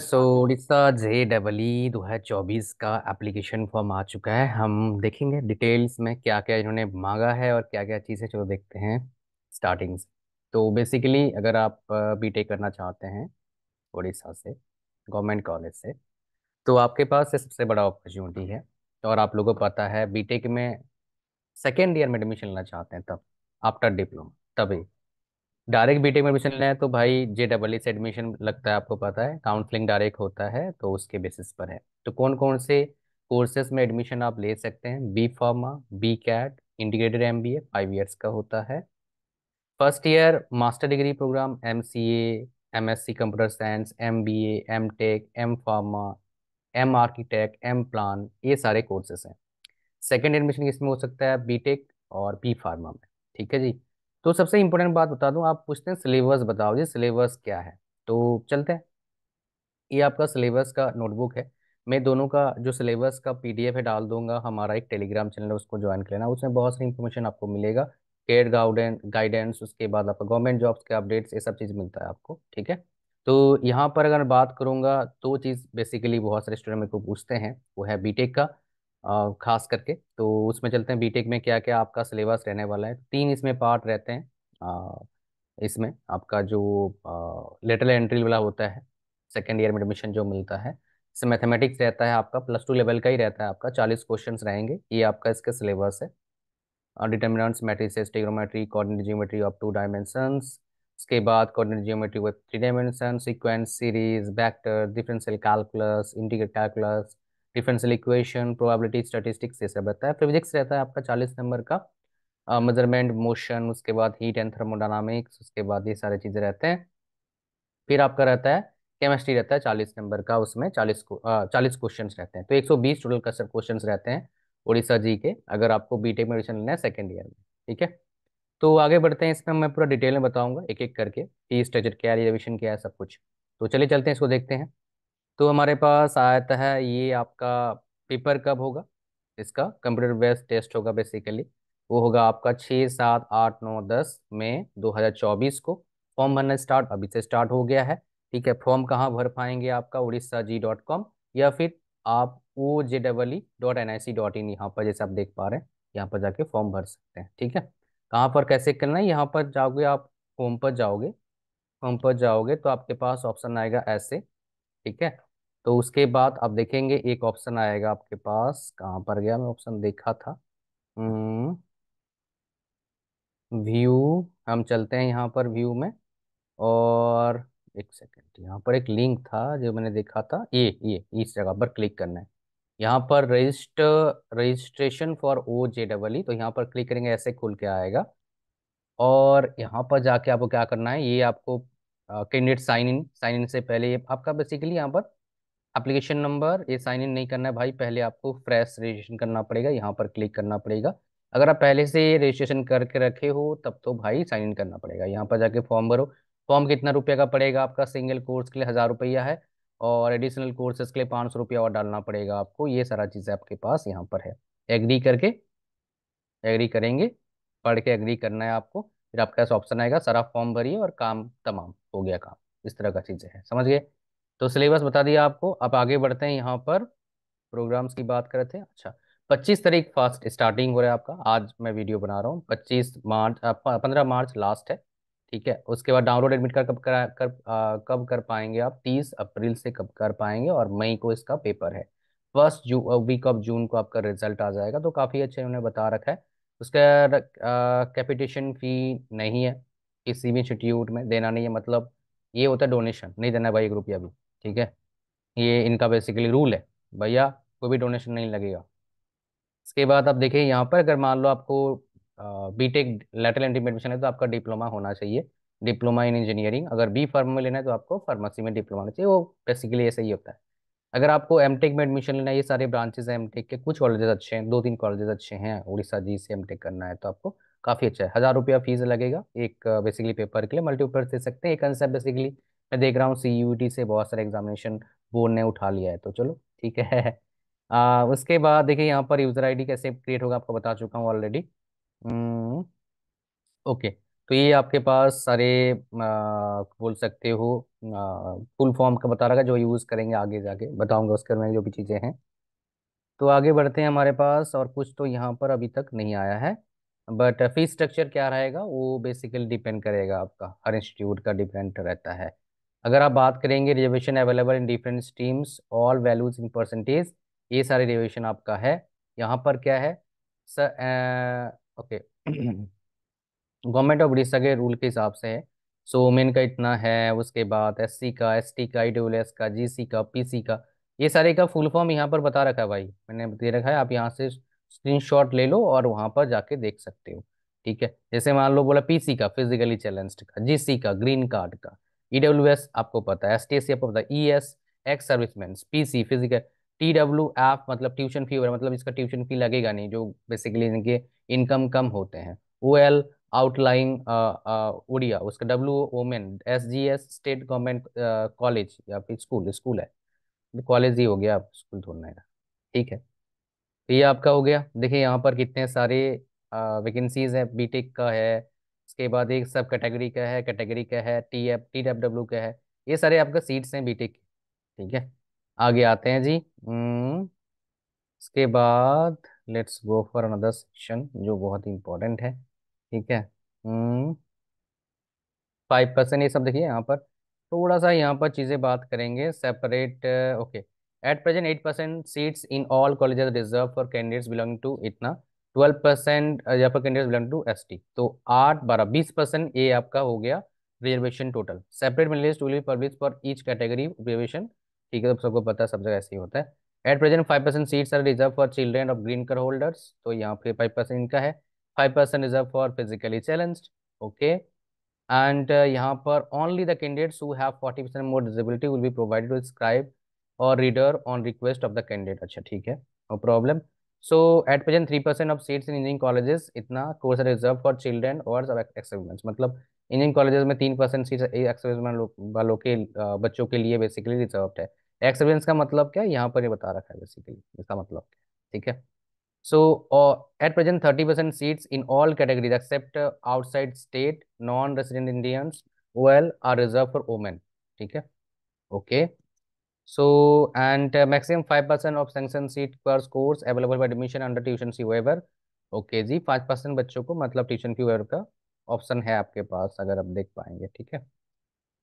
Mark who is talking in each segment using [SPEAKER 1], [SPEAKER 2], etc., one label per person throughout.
[SPEAKER 1] सो उड़ीसा जे double ई दो हज़ार चौबीस का एप्लीकेशन फॉर्म आ चुका है हम देखेंगे डिटेल्स में क्या क्या इन्होंने मांगा है और क्या क्या चीज़ें चलो देखते हैं स्टार्टिंग से तो बेसिकली अगर आप बीटेक करना चाहते हैं उड़ीसा से गवर्नमेंट कॉलेज से तो आपके पास ये सबसे बड़ा अपॉर्चुनिटी है और आप लोगों को पता है टेक में सेकेंड ईयर में एडमिशन लेना चाहते हैं तब आफ्टर डिप्लोमा तभी डायरेक्ट बीटेक e में एडमिशन लेना है तो भाई जे डबल से एडमिशन लगता है आपको पता है काउंसलिंग डायरेक्ट होता है तो उसके बेसिस पर है तो कौन कौन से कोर्सेज में एडमिशन आप ले सकते हैं B pharma B cat integrated M B A five years का होता है first year master degree program M C A M S C computer science M B A M tech M pharma M architect M plan ये सारे courses हैं second admission किसमें हो सकता है बी टेक और बी फार्मा में ठीक है जी तो सबसे इंपॉर्टेंट बात बता दूं आप पूछते हैं सिलेबस बताओ जी सिलेबस क्या है तो चलते हैं ये आपका सिलेबस का नोटबुक है मैं दोनों का जो सिलेबस का पीडीएफ है डाल दूंगा हमारा एक टेलीग्राम चैनल है उसको ज्वाइन कर लेना उसमें बहुत सारी इन्फॉर्मेशन आपको मिलेगा केयर गाइडेंस गाइडेंस उसके बाद आपका गवर्नमेंट जॉब्स के अपडेट्स ये सब चीज़ मिलता है आपको ठीक है तो यहाँ पर अगर बात करूँगा तो चीज़ बेसिकली बहुत सारे स्टूडेंट मेरे को पूछते हैं वो है बीटेक का खास करके तो उसमें चलते हैं बीटेक में क्या क्या आपका सिलेबस रहने वाला है तीन इसमें पार्ट रहते हैं इसमें आपका जो लेटर एंट्री वाला होता है सेकेंड ईयर में एडमिशन जो मिलता है इसमें मैथमेटिक्स रहता है आपका प्लस टू लेवल का ही रहता है आपका चालीस क्वेश्चन रहेंगे ये आपका इसका सिलेबस है determinants matrices trigonometry coordinate geometry of two dimensions इसके बाद coordinate geometry with three dimension sequence series vector differential calculus integrate calculus differential equation probability statistics ये सब रहता है फिजिक्स रहता है आपका चालीस नंबर का मेजरमेंट मोशन उसके बाद हीट एंड थर्मोडाइनमिक्स उसके बाद ये सारी चीज़ें रहते हैं फिर आपका रहता है केमिस्ट्री रहता है चालीस नंबर का उसमें चालीस चालीस क्वेश्चन रहते हैं तो एक सौ बीस टोटल का क्वेश्चन रहते हैं उड़ीसा जी के अगर आपको बीटेक में लेना है सेकेंड ईयर में ठीक है तो आगे बढ़ते हैं इसमें मैं पूरा डिटेल में बताऊंगा एक एक करके फीस स्ट्रक्चर क्या है रिजर्वेशन क्या है सब कुछ तो चलिए चलते हैं इसको देखते हैं तो हमारे पास आता है ये आपका पेपर कब होगा इसका कंप्यूटर बेस्ड टेस्ट होगा बेसिकली वो होगा आपका छः सात आठ नौ दस मई दो हज़ार चौबीस को फॉर्म भरना स्टार्ट अभी से स्टार्ट हो गया है ठीक है फॉर्म कहाँ भर पाएंगे आपका उड़ीसा जी डॉट कॉम या फिर आप O J double E dot N I C dot in यहाँ पर जैसे आप देख पा रहे हैं यहाँ पर जाके फॉर्म भर सकते हैं ठीक है कहाँ पर कैसे करना है यहाँ पर जाओगे आप होम पर जाओगे होम पर जाओगे तो आपके पास ऑप्शन आएगा ऐसे ठीक है तो उसके बाद आप देखेंगे एक ऑप्शन आएगा आपके पास कहाँ पर गया मैं ऑप्शन देखा था हम्म, व्यू हम चलते हैं यहाँ पर व्यू में और एक सेकेंड यहाँ पर एक लिंक था जो मैंने देखा था ये ये इस जगह पर क्लिक करना है यहाँ पर register registration for O J double E तो यहाँ पर क्लिक करेंगे ऐसे खुल के आएगा और यहाँ पर जाके आपको क्या करना है ये आपको candidate sign in sign in से पहले ये आपका बेसिकली यहाँ पर एप्लीकेशन नंबर ये साइन इन नहीं करना है भाई पहले आपको फ्रेश रजिस्ट्रेशन करना पड़ेगा यहाँ पर क्लिक करना पड़ेगा अगर आप पहले से रजिस्ट्रेशन करके रखे हो तब तो भाई साइन इन करना पड़ेगा यहाँ पर जाके फॉर्म भरो फॉर्म कितना रुपये का पड़ेगा आपका सिंगल कोर्स के लिए हज़ार रुपया है और एडिशनल कोर्सेज के लिए पाँच सौ रुपया और डालना पड़ेगा आपको ये सारा चीज़ आपके पास यहाँ पर है एग्री करके एग्री करेंगे पढ़ के एग्री करना है आपको फिर आपके पास ऑप्शन आएगा सारा फॉर्म भरिए और काम तमाम हो गया काम इस तरह का चीज़ें हैं समझ गए तो सिलेबस बता दिया आपको आप आगे बढ़ते हैं यहाँ पर प्रोग्राम्स की बात करते हैं अच्छा पच्चीस तारीख फास्ट स्टार्टिंग हो रहा है आपका आज मैं वीडियो बना रहा हूँ पच्चीस मार्च पंद्रह मार्च लास्ट है ठीक है उसके बाद डाउनलोड एडमिट कार्ड कब करा कर आ, कब कर पाएंगे आप तीस अप्रैल से कब कर पाएंगे और मई को इसका पेपर है फर्स्ट जू वीक ऑफ जून को आपका रिजल्ट आ जाएगा तो काफ़ी अच्छे उन्होंने बता रखा है उसका कैपिटेशन फी नहीं है किसी भी इंस्टीट्यूट में देना नहीं है मतलब ये होता है डोनेशन नहीं देना है भाई एक रुपया भी ठीक है ये इनका बेसिकली रूल है भैया कोई भी डोनेशन नहीं लगेगा इसके बाद आप देखिए यहाँ पर अगर मान लो आपको बी टेक लेटर एंट्री में एडमिशन है तो आपका डिप्लोमा होना चाहिए डिप्लोमा इन इंजीनियरिंग अगर बी फार्म में लेना है तो आपको फार्मेसी में डिप्लोमा होना चाहिए वो बेसिकली ऐसा ही होता है अगर आपको एम टेक में एडमिशन लेना है ये सारे ब्रांचेज हैं एम टेक के कुछ कॉलेजेस अच्छे हैं दो तीन कॉलेजेस अच्छे हैं उड़ीसा जी से एम टेक करना है तो आपको काफ़ी अच्छा है हज़ार रुपया फीस लगेगा एक बेसिकली पेपर के लिए मल्टीपेपर दे सकते हैं एक आंसर बेसिकली मैं देख रहा हूँ सी e से बहुत सारे एग्जामिनेशन बोर्ड ने उठा लिया है तो चलो ठीक है आ, उसके बाद देखिए यहाँ पर यूज़र आईडी कैसे क्रिएट होगा आपको बता चुका हूँ ऑलरेडी ओके हम्म, तो ये आपके पास सारे आ, बोल सकते हो फुल फॉर्म का बता रहा जो यूज़ करेंगे आगे जाके बताऊंगा उसके में जो भी चीज़ें हैं तो आगे बढ़ते हैं हमारे पास और कुछ तो यहाँ पर अभी तक नहीं आया है बट फीस स्ट्रक्चर क्या रहेगा वो बेसिकली डिपेंड करेगा आपका हर इंस्टीट्यूट का डिपेंड रहता है अगर आप बात करेंगे reservation available in different streams all values in percentage ये सारे रिजर्वेशन आपका है यहाँ पर क्या है sir okay government of Orissa के रूल के हिसाब से है सो so, मेन का इतना है उसके बाद एस सी का एस टी का ई का जी सी का पी सी का ये सारे का फुल फॉर्म यहाँ पर बता रखा है भाई मैंने दे रखा है आप यहाँ से स्क्रीनशॉट ले लो और वहाँ पर जाके देख सकते हो ठीक है जैसे मान लो बोला पीसी का फिजिकली चैलेंज्ड का जीसी का ग्रीन कार्ड का ईडब्ल्यू e एस आपको पता है एस टी एस सी आपको पता है E S ex serviceman P C physical T W F मतलब ट्यूशन फी वगैरह मतलब इसका ट्यूशन फी लगेगा नहीं जो बेसिकली इनके इनकम कम होते हैं ओ एल आउटलाइन उड़िया उसका W women S G S state government college या फिर स्कूल स्कूल है कॉलेज ही हो गया आप स्कूल ढूंढने का ठीक है तो ये आपका हो गया देखिए यहाँ पर कितने सारे वैकेंसीज हैं बीटेक का है उसके बाद एक सब कैटेगरी का है कैटेगरी का है T F T W W का है ये सारे आपका सीट्स हैं बीटेक के ठीक है आगे आते हैं जी हम्म, उसके बाद let's go for another section जो बहुत इंपॉर्टेंट है ठीक है फाइव हम्म, परसेंट ये सब देखिए यहाँ पर थोड़ा सा यहाँ पर चीज़ें बात करेंगे separate okay at present eight percent seats in all colleges reserve for candidates belong to इतना ट्वेल्व परसेंट यहाँ कैंडिडेट बिलोंग टू एस तो आठ बारह बीस परसेंट ये आपका हो गया reservation total separate merit list will publish for each category reservation ठीक है तो सबको पता है सब जगह ऐसे ही होता है at present five percent seats are reserve for children of green card holders तो यहाँ पे फाइव परसेंट इनका है five percent reserve for physically challenged okay and यहाँ पर only the candidates who have forty percent more disability will be provided with scribe और reader on request of the candidate अच्छा ठीक है no problem so at present three percent of seats in engineering colleges इतना course reserve for children और experiments मतलब engineering colleges में तीन percent seat experiment वालों के बच्चों के लिए बेसिकली रिजर्व है एक्सपेरिमेंट्स का मतलब क्या यहाँ पर ये बता रखा है बेसिकली इसका मतलब ठीक है so at present thirty percent seats in all categories except outside state non resident Indians well are reserve for women ठीक है, okay okay. So and uh, five percent of sanction seat per course available for admission under tuition fee waiver. Okay जी five percent बच्चों को मतलब tuition fee waiver का option है आपके पास अगर आप देख पाएंगे ठीक है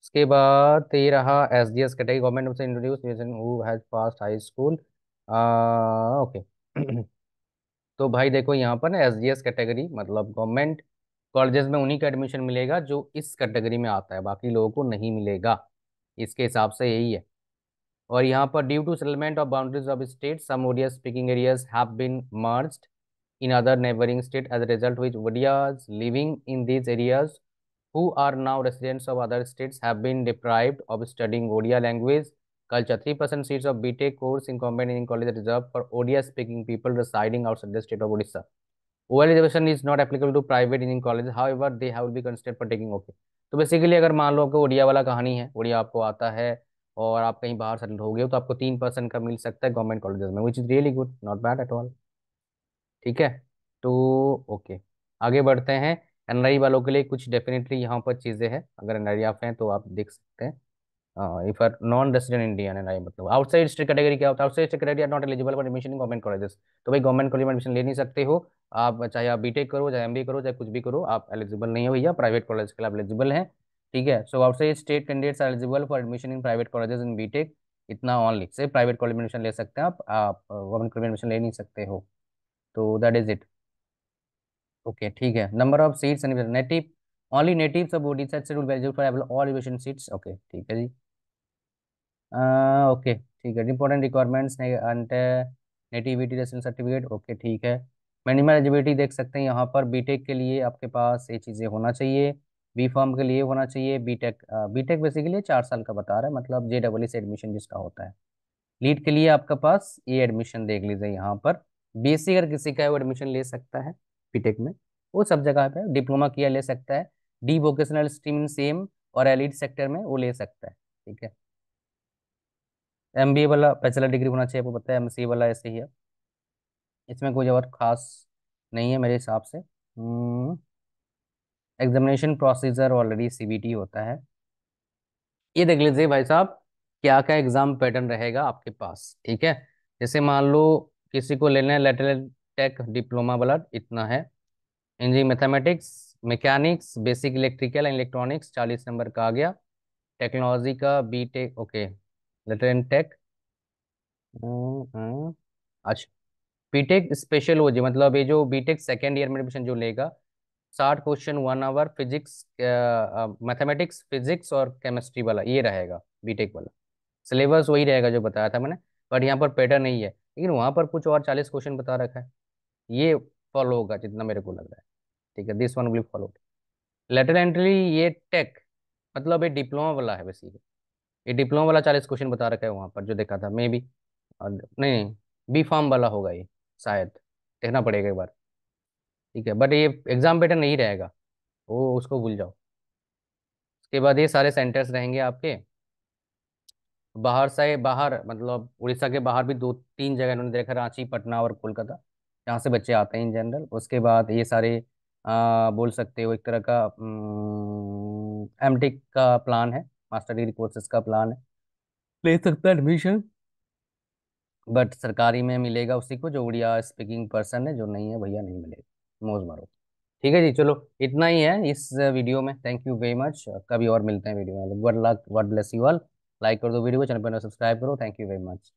[SPEAKER 1] इसके बाद ये रहा S D S category government of introduce who has pass high school okay तो भाई देखो यहाँ पर ना एस डी एस कैटेगरी मतलब गवर्नमेंट कॉलेज में उन्हीं का एडमिशन मिलेगा जो इस कैटेगरी में आता है बाकी लोगों को नहीं मिलेगा इसके हिसाब से यही है और यहाँ पर due to settlement of boundaries of state some Odia speaking areas have been merged in other neighbouring state as a result which Odias living in these areas who are now residents of other states have been deprived of studying Odia language culture three percent seats of B tech course in combination college reserve for Odia speaking people residing outside the state of Odisha over reservation is not applicable to private engineering college however they have be consider for taking okay तो basically अगर मान लो आपको ओडिया वाला कहानी है ओडिया आपको आता है और आप कहीं बाहर सेटल हो गए तो आपको तीन परसेंट का मिल सकता है गवर्नमेंट कॉलेज में which is really good not bad at all ठीक है तो ओके आगे बढ़ते हैं एनआरई वालों के लिए कुछ डेफिनेटली यहाँ पर चीज़ें हैं अगर एनआरई आप हैं तो आप देख सकते हैं if are non resident Indian N R E मतलब आउटसाइड स्टेट कैटेगरी क्या होता है outside state not eligible for admission in government colleges तो भाई गवर्नमेंट कॉलेज में एडमिशन ले नहीं सकते हो आप चाहे आप बीटेक करो चाहे एमबीए करो चाहे कुछ भी करो आप एलिजिबल नहीं हो या प्राइवेट कॉलेज के लिए आप एलिजिबल हैं ठीक है so outside state candidates are eligible for admission in private colleges in B Tech इतना ऑनली से प्राइवेट कॉलेज एडमिशन ले सकते हैं आप आप गवर्नमेंट कॉलेज एडमिशन ले नहीं सकते हो तो दैट इज इट ओके ठीक है number of seats and native only native सब ओडिशा से rule eligible for all admission seats okay ठीक है जी ओके uh, ठीक है important requirements and nativity residence certificate okay ठीक है मिनिमम एलिजिबिलिटी देख सकते हैं यहाँ पर बीटेक के लिए आपके पास ये चीज़ें होना चाहिए बी फॉर्म के लिए होना चाहिए B tech B tech basically चार साल का बता रहा है मतलब जे डबल e से एडमिशन जिसका होता है लीड के लिए आपके पास ये एडमिशन देख लीजिए यहाँ पर बी एस सी अगर किसी का है वो एडमिशन ले सकता है बी टेक में वो सब जगह पे डिप्लोमा किया ले सकता है D vocational stream in same और एलिड सेक्टर में वो ले सकता है ठीक है एम बी ए वाला बैचलर डिग्री होना चाहिए आपको पता है एम सी वाला ऐसे ही है इसमें कोई और खास नहीं है मेरे हिसाब से हम्म। एग्जामिनेशन प्रोसीजर ऑलरेडी सीबीटी होता है ये देख लीजिए भाई साहब क्या क्या एग्जाम पैटर्न रहेगा आपके पास ठीक है जैसे मान लो किसी को लेना है लेटर टेक डिप्लोमा वाला इतना है engineering mathematics mechanics basic electrical and electronics चालीस नंबर का आ गया टेक्नोलॉजी का B tech okay lateral and tech अच्छा बीटेक स्पेशल हो जी मतलब ये जो बीटेक सेकेंड ईयर में एडमिशन जो लेगा साठ question one hour physics mathematics physics और केमिस्ट्री वाला ये रहेगा बीटेक वाला सिलेबस वही रहेगा जो बताया था मैंने बट यहाँ पर पैटर्न नहीं है लेकिन वहाँ पर कुछ और चालीस क्वेश्चन बता रखा है ये फॉलो होगा जितना मेरे को लग रहा है ठीक है this one will follow lateral entry ये टेक मतलब ये डिप्लोमा वाला है बेसिकली ये डिप्लोमा वाला चालीस क्वेश्चन बता रखा है वहाँ पर जो देखा था मे बी नहीं बी फॉर्म वाला होगा ये शायद देखना पड़ेगा एक बार ठीक है बट ये एग्जाम पैटर्न नहीं रहेगा वो उसको भूल जाओ उसके बाद ये सारे सेंटर्स रहेंगे आपके बाहर से बाहर मतलब उड़ीसा के बाहर भी दो तीन जगह इन्होंने देखा रांची पटना और कोलकाता जहाँ से बच्चे आते हैं इन जनरल उसके बाद ये सारे आ, बोल सकते हो एक तरह का एम टेक का प्लान है मास्टर डिग्री कोर्सेज का प्लान है ले सकता एडमिशन बट सरकारी में मिलेगा उसी को जो उड़िया स्पीकिंग पर्सन है जो नहीं है भैया नहीं मिलेगा मोज मारो ठीक है जी चलो इतना ही है इस वीडियो में थैंक यू वेरी मच कभी और मिलते हैं वीडियो में good luck god bless you all like कर दो वीडियो को चैनल पर सब्सक्राइब करो थैंक यू वेरी मच